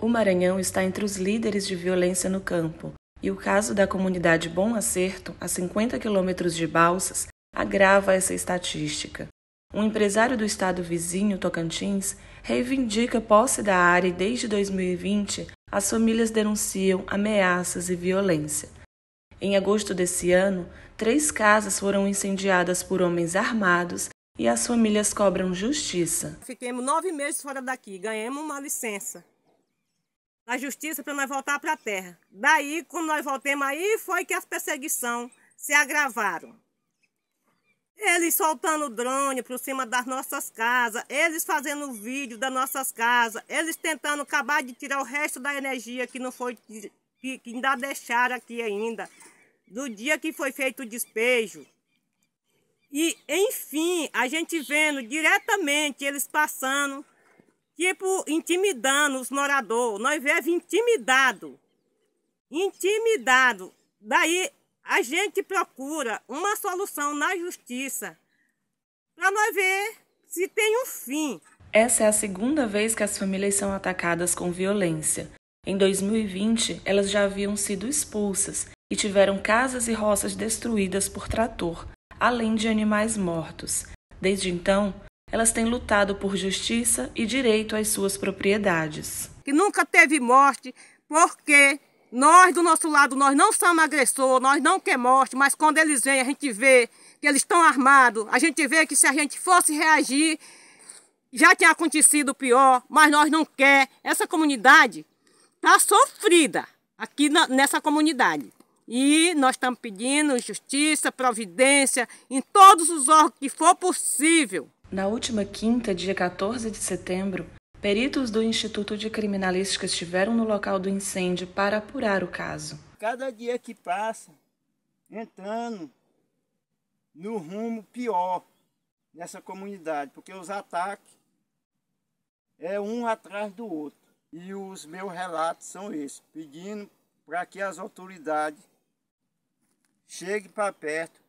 O Maranhão está entre os líderes de violência no campo, e o caso da comunidade Bom Acerto, a 50 quilômetros de Balsas, agrava essa estatística. Um empresário do estado vizinho, Tocantins, reivindica posse da área e desde 2020 as famílias denunciam ameaças e violência. Em agosto desse ano, três casas foram incendiadas por homens armados e as famílias cobram justiça. Fiquemos nove meses fora daqui, ganhamos uma licença na justiça para nós voltar para a terra. Daí, quando nós voltemos aí, foi que as perseguições se agravaram. Eles soltando drone por cima das nossas casas, eles fazendo vídeo das nossas casas, eles tentando acabar de tirar o resto da energia que não foi que, que ainda deixaram aqui ainda, do dia que foi feito o despejo. E, enfim, a gente vendo diretamente eles passando tipo intimidando os moradores. Nós vivemos intimidado. Intimidado. Daí a gente procura uma solução na justiça para nós ver se tem um fim. Essa é a segunda vez que as famílias são atacadas com violência. Em 2020, elas já haviam sido expulsas e tiveram casas e roças destruídas por trator, além de animais mortos. Desde então, elas têm lutado por justiça e direito às suas propriedades. Que nunca teve morte, porque nós do nosso lado, nós não somos agressor, nós não quer morte, mas quando eles vêm, a gente vê que eles estão armados, a gente vê que se a gente fosse reagir, já tinha acontecido pior, mas nós não quer. Essa comunidade está sofrida aqui na, nessa comunidade. E nós estamos pedindo justiça, providência em todos os órgãos que for possível. Na última quinta, dia 14 de setembro, peritos do Instituto de Criminalística estiveram no local do incêndio para apurar o caso. Cada dia que passa, entrando no rumo pior nessa comunidade, porque os ataques é um atrás do outro. E os meus relatos são esses, pedindo para que as autoridades cheguem para perto,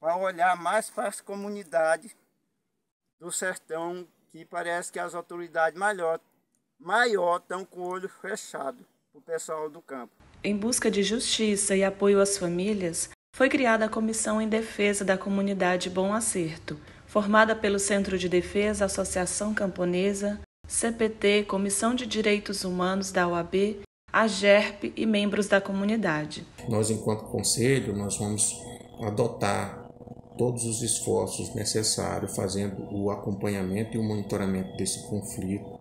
para olhar mais para as comunidades do sertão que parece que as autoridades maior, maior estão com o olho fechado para o pessoal do campo. Em busca de justiça e apoio às famílias, foi criada a Comissão em Defesa da Comunidade Bom Acerto, formada pelo Centro de Defesa, Associação Camponesa, CPT, Comissão de Direitos Humanos da OAB, a GERP e membros da comunidade. Nós, enquanto conselho, nós vamos adotar todos os esforços necessários, fazendo o acompanhamento e o monitoramento desse conflito.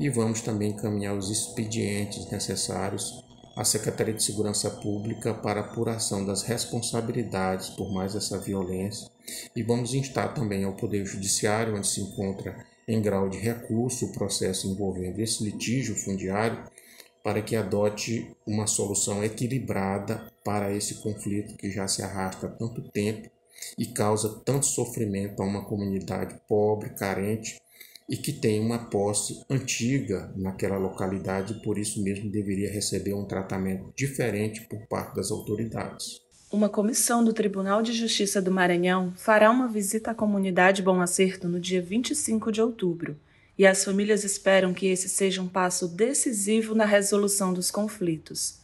E vamos também encaminhar os expedientes necessários à Secretaria de Segurança Pública para apuração das responsabilidades por mais essa violência. E vamos instar também ao Poder Judiciário, onde se encontra em grau de recurso o processo envolvendo esse litígio fundiário, para que adote uma solução equilibrada para esse conflito que já se arrasta há tanto tempo e causa tanto sofrimento a uma comunidade pobre, carente e que tem uma posse antiga naquela localidade e por isso mesmo deveria receber um tratamento diferente por parte das autoridades. Uma comissão do Tribunal de Justiça do Maranhão fará uma visita à comunidade Bom Acerto no dia 25 de outubro, e as famílias esperam que esse seja um passo decisivo na resolução dos conflitos.